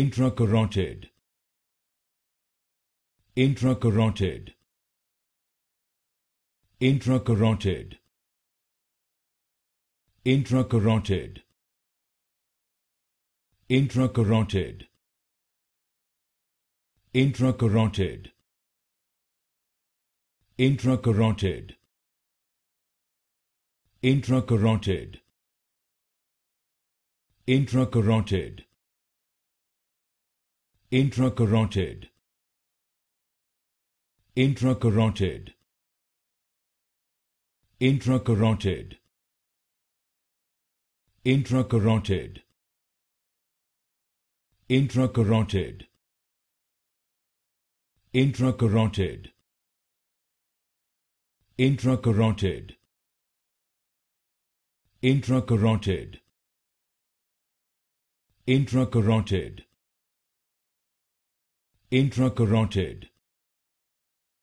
intracarotid intracarotid intracarotid intracarotid intracarotid intracarotid intracarotid intracarotid intracarotid intracarotid intracarotid intracarotid intracarotid intracarotid intracarotid intracarotid intracarotid intracarotid intracarotid